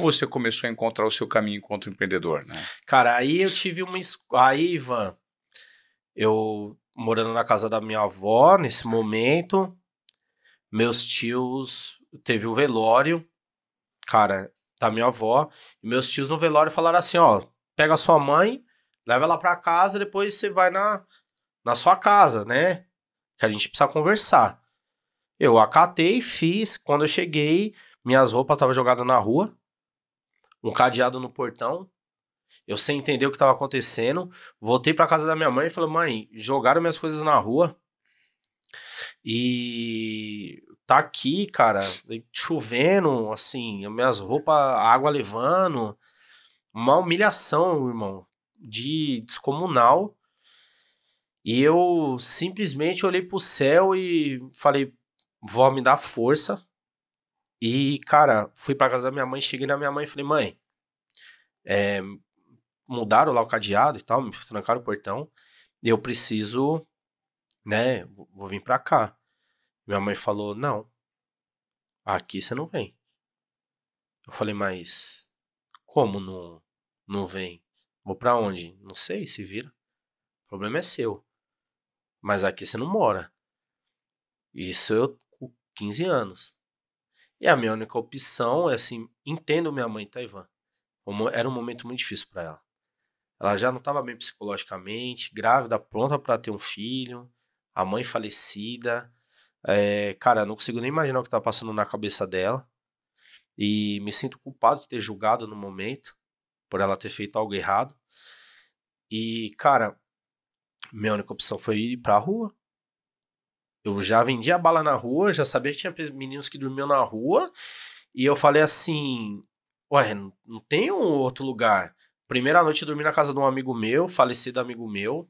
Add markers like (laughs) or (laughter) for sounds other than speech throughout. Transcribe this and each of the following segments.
como você começou a encontrar o seu caminho enquanto empreendedor, né? Cara, aí eu tive uma... Aí, Ivan, eu morando na casa da minha avó, nesse momento, meus tios... Teve o um velório, cara, da minha avó. E meus tios no velório falaram assim, ó... Pega a sua mãe, leva ela para casa, depois você vai na, na sua casa, né? Que a gente precisa conversar. Eu acatei, fiz. Quando eu cheguei, minhas roupas estavam jogadas na rua um cadeado no portão. Eu sem entender o que estava acontecendo, voltei para casa da minha mãe e falei: "Mãe, jogaram minhas coisas na rua". E tá aqui, cara, chovendo, assim, minhas roupas, água levando, uma humilhação, irmão, de descomunal. E eu simplesmente olhei pro céu e falei: "Vó, me dá força". E, cara, fui pra casa da minha mãe, cheguei na minha mãe e falei, mãe, é, mudaram lá o cadeado e tal, me trancaram o portão, eu preciso, né, vou vir pra cá. Minha mãe falou, não, aqui você não vem. Eu falei, mas como não, não vem? Vou para onde? Não sei, se vira. O problema é seu. Mas aqui você não mora. Isso eu com 15 anos. E a minha única opção é assim, entendo minha mãe Taiwan. Era um momento muito difícil para ela. Ela já não estava bem psicologicamente, grávida, pronta para ter um filho, a mãe falecida. É, cara, não consigo nem imaginar o que está passando na cabeça dela. E me sinto culpado de ter julgado no momento por ela ter feito algo errado. E, cara, minha única opção foi ir pra rua. Eu já vendia bala na rua, já sabia que tinha meninos que dormiam na rua. E eu falei assim: ué, não tem um outro lugar. Primeira noite eu dormi na casa de um amigo meu, falecido amigo meu,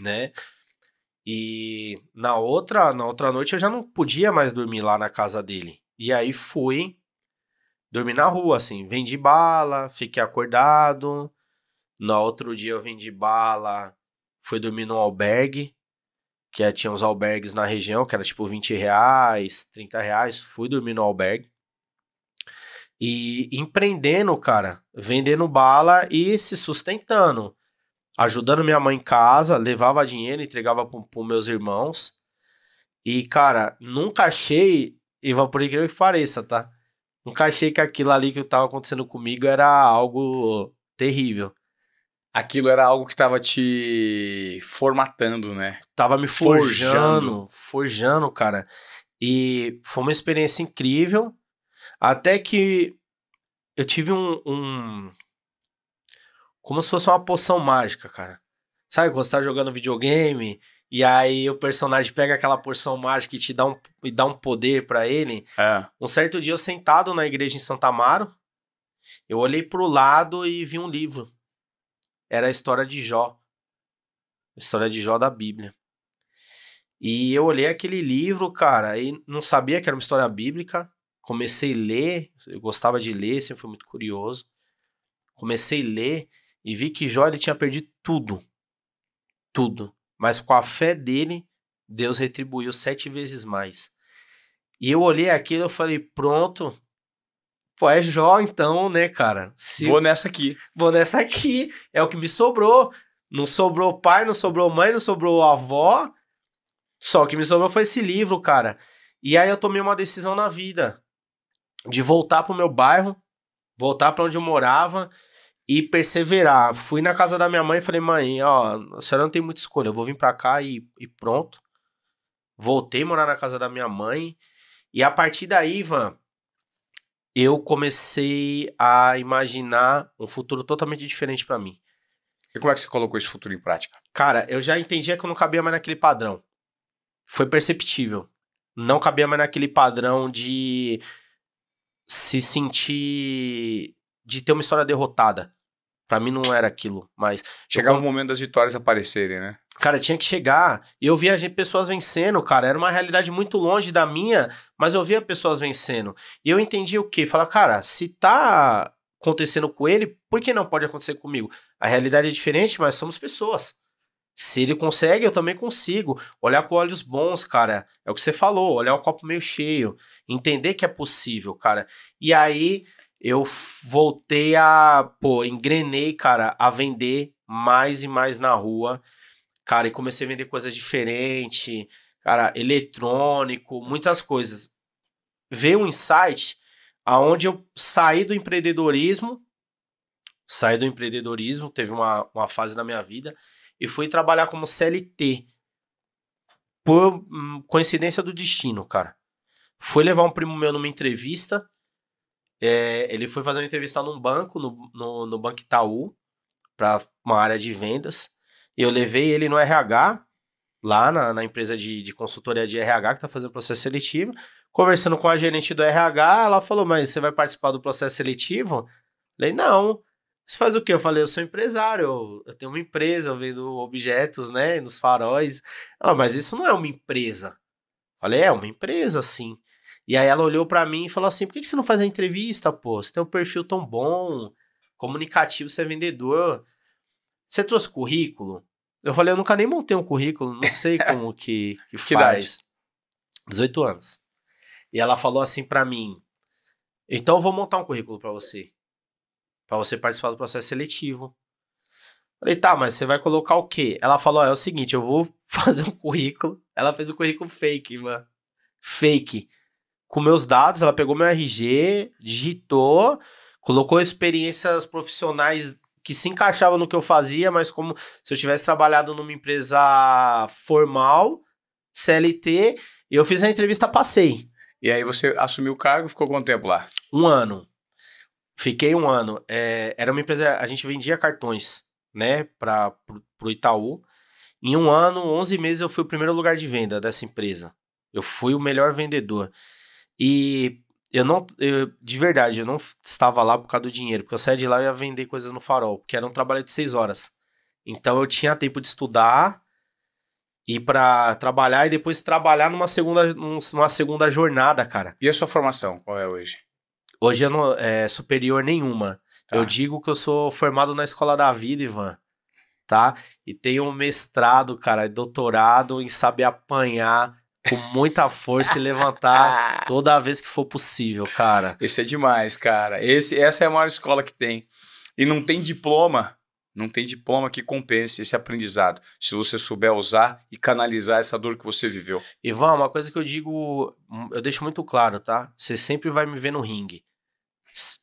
né? E na outra, na outra noite eu já não podia mais dormir lá na casa dele. E aí fui dormir na rua, assim, vendi bala, fiquei acordado. No outro dia eu vendi bala, fui dormir num albergue, que é, tinha uns albergues na região, que era tipo 20 reais, 30 reais. Fui dormir no albergue. E empreendendo, cara, vendendo bala e se sustentando. Ajudando minha mãe em casa, levava dinheiro, entregava para meus irmãos. E, cara, nunca achei, e por incrível que pareça, tá? Nunca achei que aquilo ali que estava acontecendo comigo era algo terrível aquilo era algo que tava te formatando, né? Tava me forjando, forjando, cara. E foi uma experiência incrível. Até que eu tive um, um. Como se fosse uma poção mágica, cara. Sabe, quando você tá jogando videogame e aí o personagem pega aquela porção mágica e te dá um, e dá um poder para ele. É. Um certo dia eu sentado na igreja em Santa Amaro, eu olhei pro lado e vi um livro era a história de Jó. A história de Jó da Bíblia. E eu olhei aquele livro, cara, e não sabia que era uma história bíblica. Comecei a ler, eu gostava de ler, sempre fui muito curioso. Comecei a ler e vi que Jó ele tinha perdido tudo. Tudo. Mas com a fé dele, Deus retribuiu sete vezes mais. E eu olhei aquilo e falei: pronto, Pô, é Jó, então, né, cara? Se vou nessa aqui. Vou nessa aqui. É o que me sobrou. Não sobrou pai, não sobrou mãe, não sobrou avó. Só o que me sobrou foi esse livro, cara. E aí eu tomei uma decisão na vida de voltar pro meu bairro, voltar para onde eu morava e perseverar. Fui na casa da minha mãe e falei: "Mãe, ó, a senhora não tem muita escolha, eu vou vir pra cá e, e pronto". Voltei a morar na casa da minha mãe e a partir daí, Ivan, eu comecei a imaginar um futuro totalmente diferente para mim. E como é que você colocou esse futuro em prática? Cara, eu já entendia que eu não cabia mais naquele padrão. Foi perceptível. Não cabia mais naquele padrão de se sentir. de ter uma história derrotada. Para mim não era aquilo, mas. Chegava o momento das vitórias aparecerem, né? Cara, tinha que chegar. E eu via pessoas vencendo, cara. Era uma realidade muito longe da minha, mas eu via pessoas vencendo. E eu entendi o quê? Falar, cara, se tá acontecendo com ele, por que não pode acontecer comigo? A realidade é diferente, mas somos pessoas. Se ele consegue, eu também consigo. Olhar com olhos bons, cara. É o que você falou, olhar o copo meio cheio. Entender que é possível, cara. E aí eu voltei a. Pô, engrenei, cara, a vender mais e mais na rua. Cara, e comecei a vender coisas diferentes, cara, eletrônico, muitas coisas. Veio um insight aonde eu saí do empreendedorismo, saí do empreendedorismo, teve uma, uma fase na minha vida, e fui trabalhar como CLT. Por hum, coincidência do destino, cara. Fui levar um primo meu numa entrevista. É, ele foi fazer uma entrevista num banco, no, no, no Banco Itaú, para uma área de vendas. Eu levei ele no RH, lá na, na empresa de, de, consultoria de RH que está fazendo processo seletivo. Conversando com a gerente do RH, ela falou: Mas você vai participar do processo seletivo? Eu falei: Não. Você faz o quê? Eu falei: Eu sou empresário, eu tenho uma empresa, eu vendo objetos, né, nos faróis. Ah, mas isso não é uma empresa. falei: É uma empresa, sim. E aí ela olhou para mim e falou assim: Por que você não faz a entrevista, pô? Você tem um perfil tão bom, comunicativo, você é vendedor. Você trouxe currículo? Eu falei, eu nunca nem montei um currículo, não sei (laughs) como que, que, que faz. Idade? 18 anos. E ela falou assim para mim: "Então eu vou montar um currículo para você, para você participar do processo seletivo". Falei: "Tá, mas você vai colocar o quê?". Ela falou: "É o seguinte, eu vou (laughs) fazer um currículo". Ela fez um currículo fake, mano. Fake. Com meus dados, ela pegou meu RG, digitou, colocou experiências profissionais que se encaixava no que eu fazia, mas como se eu tivesse trabalhado numa empresa formal, CLT, eu fiz a entrevista, passei. E aí você assumiu o cargo, ficou quanto tempo lá? Um ano. Fiquei um ano. É, era uma empresa, a gente vendia cartões, né, para o Itaú. Em um ano, 11 meses, eu fui o primeiro lugar de venda dessa empresa. Eu fui o melhor vendedor. E eu não, eu, de verdade, eu não estava lá por causa do dinheiro, porque eu saía de lá e ia vender coisas no farol, porque era um trabalho de seis horas. Então eu tinha tempo de estudar, ir para trabalhar e depois trabalhar numa segunda, numa segunda jornada, cara. E a sua formação, qual é hoje? Hoje eu não é superior nenhuma. Tá. Eu digo que eu sou formado na escola da vida, Ivan. Tá? E tenho um mestrado, cara, doutorado em saber apanhar, com muita força e levantar (laughs) toda vez que for possível, cara. Esse é demais, cara. Esse, essa é a maior escola que tem. E não tem diploma, não tem diploma que compense esse aprendizado, se você souber usar e canalizar essa dor que você viveu. Ivan, uma coisa que eu digo, hum, eu deixo muito claro, tá? Você sempre vai me ver no ringue,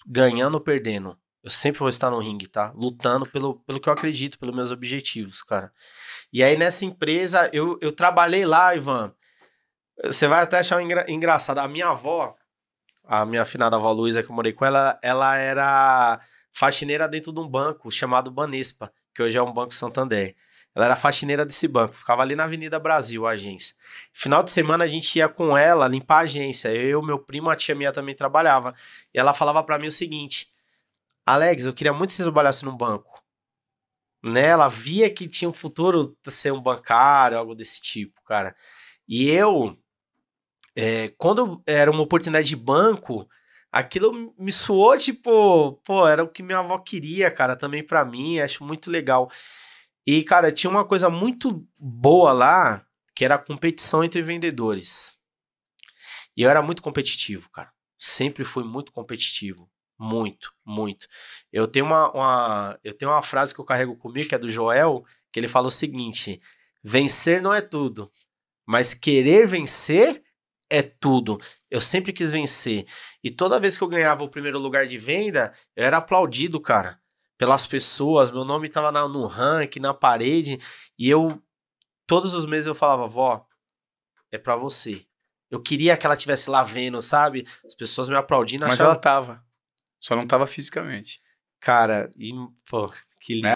ganhando ou perdendo. Eu sempre vou estar no ringue, tá? Lutando pelo, pelo que eu acredito, pelos meus objetivos, cara. E aí nessa empresa, eu, eu trabalhei lá, Ivan, você vai até achar engra engraçado. A minha avó, a minha afinada avó Luísa, que eu morei com ela, ela era faxineira dentro de um banco chamado Banespa, que hoje é um banco Santander. Ela era faxineira desse banco, ficava ali na Avenida Brasil, a agência. Final de semana a gente ia com ela limpar a agência. Eu, meu primo, a tia minha também trabalhava. E ela falava para mim o seguinte: Alex, eu queria muito que você trabalhasse num banco. Né? Ela via que tinha um futuro ser um bancário, algo desse tipo, cara. E eu, é, quando era uma oportunidade de banco, aquilo me suou tipo, pô, era o que minha avó queria, cara, também para mim, acho muito legal. E, cara, tinha uma coisa muito boa lá, que era a competição entre vendedores. E eu era muito competitivo, cara. Sempre fui muito competitivo. Muito, muito. Eu tenho uma, uma, eu tenho uma frase que eu carrego comigo, que é do Joel, que ele fala o seguinte: vencer não é tudo, mas querer vencer é tudo. Eu sempre quis vencer. E toda vez que eu ganhava o primeiro lugar de venda, eu era aplaudido, cara, pelas pessoas. Meu nome estava no ranking, na parede. E eu, todos os meses, eu falava, vó, é pra você. Eu queria que ela estivesse lá vendo, sabe? As pessoas me aplaudindo. Mas ela tava. Só não tava fisicamente. Cara, e, pô, que lindo. Né?